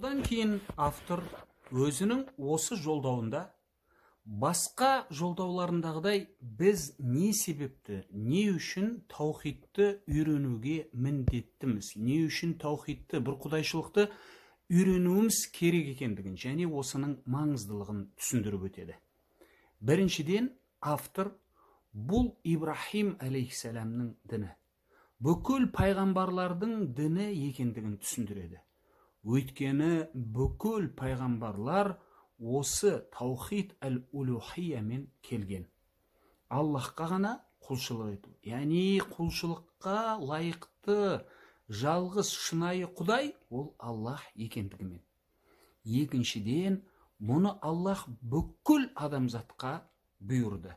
бұдан кейін автор өзінің осы жолдауында басқа жолдауларындағыдай біз не себепті не үшін таухидты үйренуге міндеттіміз не үшін таухидты бір құдайшылықты үйренуіміз керек екендігін және осының маңыздылығын түсіндіріп өтеді біріншіден автор бұл ибраһим әлейхисаламның діні бүкіл пайғамбарлардың діні екендігін түсіндіреді өйткені бүкіл пайғамбарлар осы таухид әл улухиямен келген аллахқа ғана құлшылық ету яғни құлшылыққа лайықты жалғыз шынайы құдай ол аллах екендігімен екіншіден мұны аллах бүкіл адамзатқа бұйырды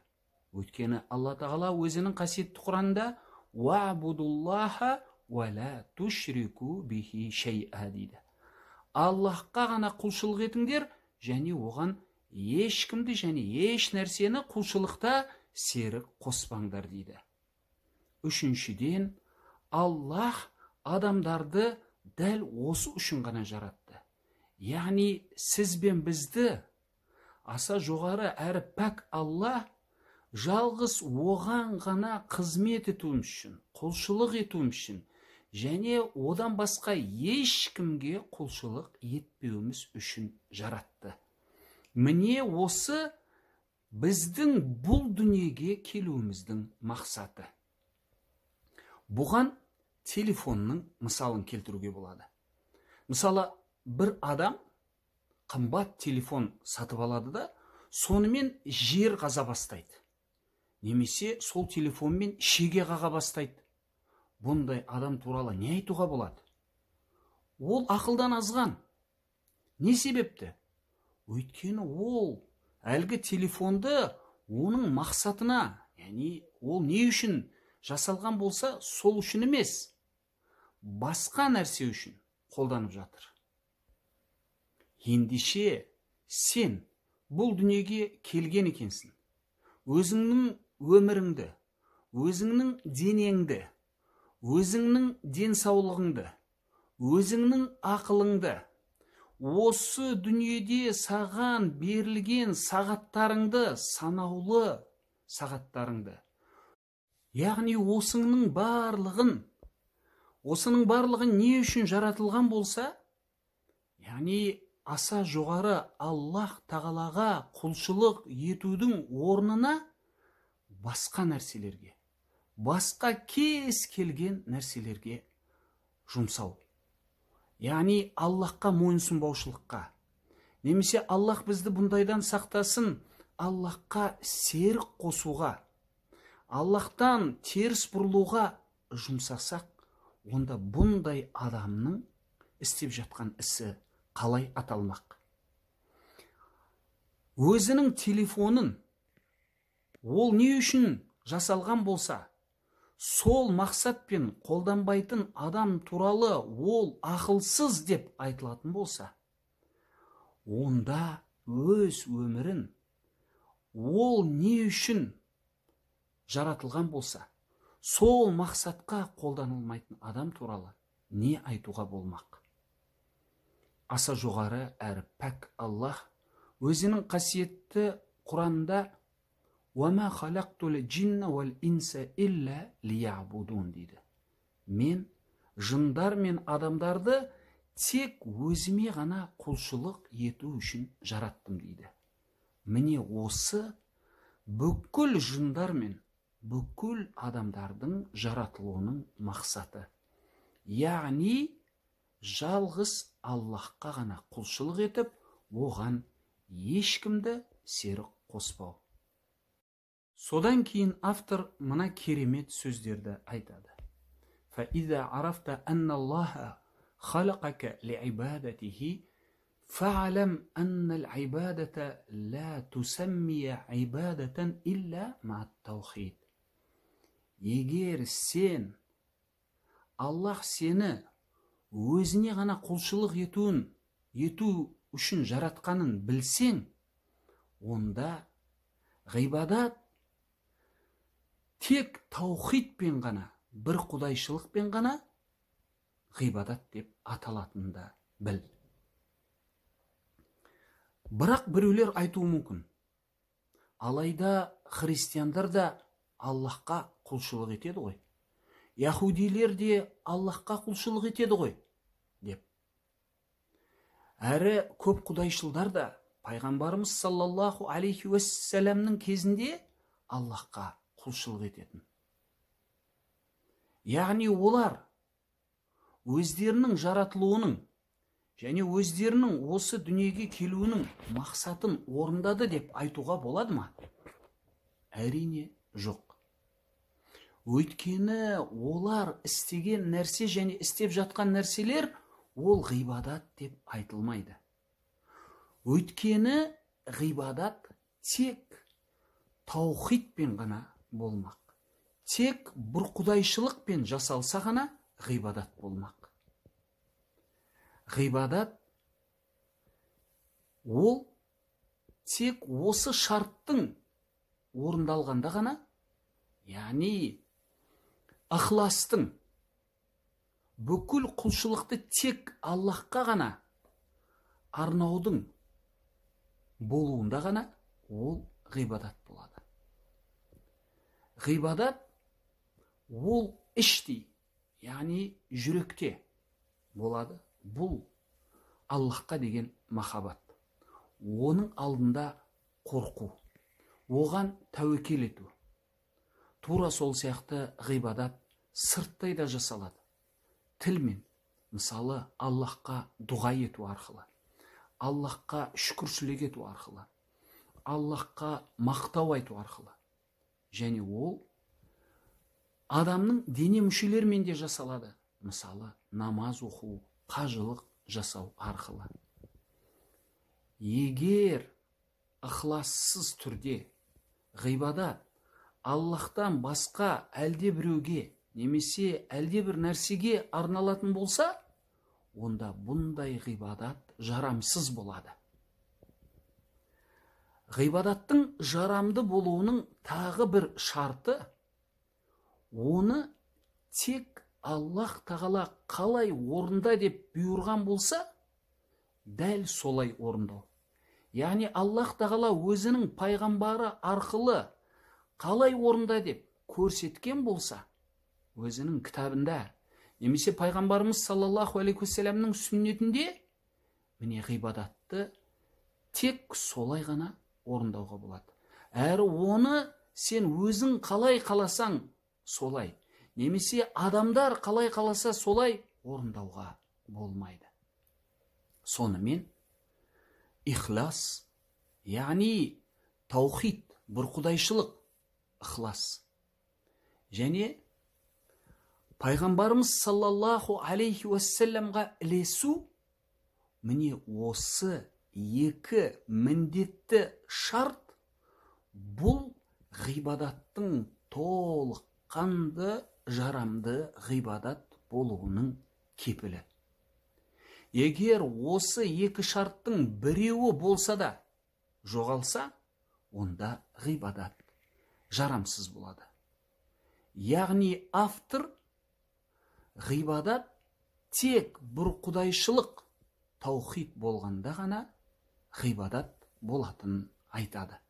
өйткені алла тағала өзінің қасиетті құранда уабудуллаха уәлә тушрику бихи дейді аллахқа ғана құлшылық етіңдер және оған ешкімді және еш нәрсені құлшылықта серік қоспаңдар дейді үшіншіден аллах адамдарды дәл осы үшін ғана жаратты яғни сіз бен бізді аса жоғары әрі пәк алла жалғыз оған ғана қызмет етуіміз үшін құлшылық етуіміз үшін және одан басқа ешкімге құлшылық етпеуіміз үшін жаратты міне осы біздің бұл дүниеге келуіміздің мақсаты бұған телефонның мысалын келтіруге болады мысалы бір адам қымбат телефон сатып алады да сонымен жер қаза бастайды немесе сол телефонмен шеге қаға бастайды бұндай адам туралы не айтуға болады ол ақылдан азған не себепті өйткені ол әлгі телефонды оның мақсатына яғни ол не үшін жасалған болса сол үшін емес басқа нәрсе үшін қолданып жатыр ендеше сен бұл дүниеге келген екенсің өзіңнің өміріңді өзіңнің денеңді өзіңнің денсаулығыңды өзіңнің ақылыңды осы дүниеде саған берілген сағаттарыңды санаулы сағаттарыңды яғни осыңның барлығын осының барлығы не үшін жаратылған болса яғни аса жоғары аллах тағалаға құлшылық етудің орнына басқа нәрселерге басқа кез келген нәрселерге жұмсау яғни аллахқа мойынсұнбаушылыққа немесе аллах бізді бұндайдан сақтасын аллахқа серік қосуға аллахтан теріс бұрылуға жұмсасақ онда бұндай адамның істеп жатқан ісі қалай аталмақ өзінің телефонын ол не үшін жасалған болса сол мақсатпен қолданбайтын адам туралы ол ақылсыз деп айтылатын болса онда өз өмірін ол не үшін жаратылған болса сол мақсатқа қолданылмайтын адам туралы не айтуға болмақ аса жоғары әрі пәк аллах өзінің қасиетті құранда джинна инса илля дейді мен жындар мен адамдарды тек өзіме ғана құлшылық ету үшін жараттым дейді міне осы бүкіл жындар мен бүкіл адамдардың жаратылуының мақсаты яғни жалғыз аллахқа ғана құлшылық етіп оған ешкімді серік қоспау содан кейін автор мына керемет сөздерді айтады فإذا арафта أن الله خلقك لعبادته فاعلم أن العبادة لا تسمي عبادة إلا مع التوحيد егер сен аллах сені өзіне ғана құлшылық етуін ету үшін жаратқанын білсең онда ғибадат тек таухидпен ғана бір құдайшылықпен ғана ғибадат деп аталатында біл бірақ біреулер айтуы мүмкін алайда христиандар да аллахқа құлшылық етеді ғой яхудилер де аллахқа құлшылық етеді ғой деп әрі көп құдайшылдар да пайғамбарымыз саллаллаху алейхи уассаламның кезінде аллахқа құлшылық ететін яғни олар өздерінің жаратылуының және өздерінің осы дүниеге келуінің мақсатын орындады деп айтуға болады ма әрине жоқ өйткені олар істеген нәрсе және істеп жатқан нәрселер ол ғибадат деп айтылмайды өйткені ғибадат тек таухидпен ғана болмақ тек бір пен жасалса ғана ғибадат болмақ ғибадат ол тек осы шарттың орындалғанда ғана яғни ықыластың бүкіл құлшылықты тек аллахқа ғана арнаудың болуында ғана ол ғибадат болады ғибадат ол іштей яғни жүректе болады бұл аллахқа деген махаббат оның алдында қорқу оған тәуекел ету тура сол сияқты ғибадат сырттай да жасалады тілмен мысалы аллахқа дұға ету арқылы аллахқа шүкіршілік ету арқылы аллахқа мақтау айту арқылы және ол адамның дене мүшелерімен де жасалады мысалы намаз оқу қажылық жасау арқылы егер ықылассыз түрде ғибадат аллахтан басқа әлде біреуге немесе әлде бір нәрсеге арналатын болса онда бұндай ғибадат жарамсыз болады ғибадаттың жарамды болуының тағы бір шарты оны тек аллах тағала қалай орында деп бұйырған болса дәл солай орындау яғни аллах тағала өзінің пайғамбары арқылы қалай орында деп көрсеткен болса өзінің кітабында немесе пайғамбарымыз саллаллаху алейхи уассаламның сүннетінде міне ғибадатты тек солай ғана орындауға болады әрі оны сен өзің қалай қаласаң солай немесе адамдар қалай қаласа солай орындауға болмайды сонымен ихлас яғни таухид бір құдайшылық ықылас және пайғамбарымыз саллаллаху алейхи уассаламға ілесу міне осы екі міндетті шарт бұл ғибадаттың толыққанды жарамды ғибадат болуының кепілі егер осы екі шарттың біреуі болса да жоғалса онда ғибадат жарамсыз болады яғни автор ғибадат тек бір құдайшылық таухид болғанда ғана ғибадат болатынын айтады